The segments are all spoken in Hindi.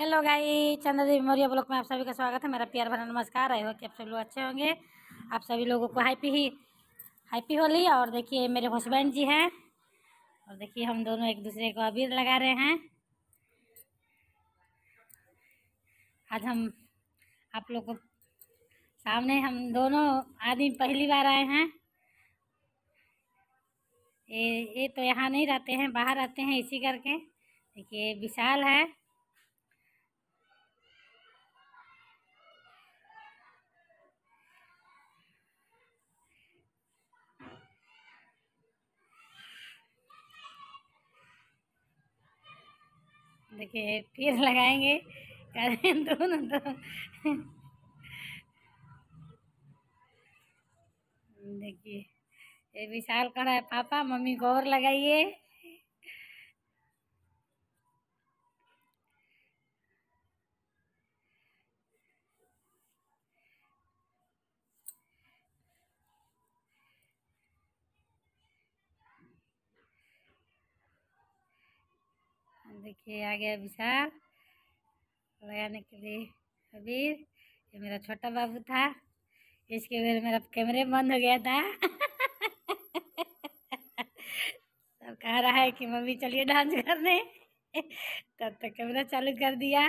हेलो गाई चंद्रदेवी मौर्य ब्लॉक में आप सभी का स्वागत है मेरा प्यार भरा नमस्कार आई हो कि आप सभी लोग अच्छे होंगे आप सभी लोगों को हैप्पी ही हैप्पी होली और देखिए मेरे हस्बैंड जी हैं और देखिए हम दोनों एक दूसरे को अबीर लगा रहे हैं आज हम आप लोग को सामने हम दोनों आदमी पहली बार आए हैं ये ये तो यहाँ नहीं रहते हैं बाहर रहते हैं इसी करके देखिए विशाल है देखिए फिर लगाएंगे करें दोनों तो, तो देखिए ये विशाल कह रहा है पापा मम्मी गौर लगाइए देखिए आ गया विशाल लगाने के लिए अभी ये मेरा छोटा बाबू था इसके बाद मेरा कैमरे बंद हो गया था सब कह रहा है कि मम्मी चलिए डांस करने तब तक कैमरा चालू कर दिया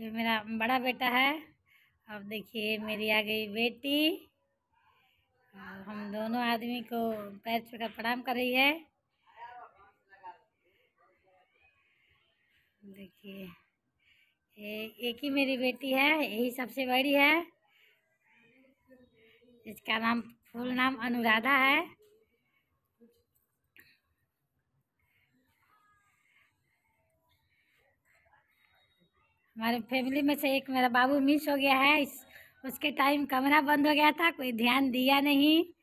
फिर मेरा बड़ा बेटा है अब देखिए मेरी आ गई बेटी हम दोनों आदमी को पैर छूकर प्रणाम कर रही है देखिए ये एक ही मेरी बेटी है यही सबसे बड़ी है इसका नाम फुल नाम अनुराधा है हमारे फैमिली में से एक मेरा बाबू मिस हो गया है इस उसके टाइम कमरा बंद हो गया था कोई ध्यान दिया नहीं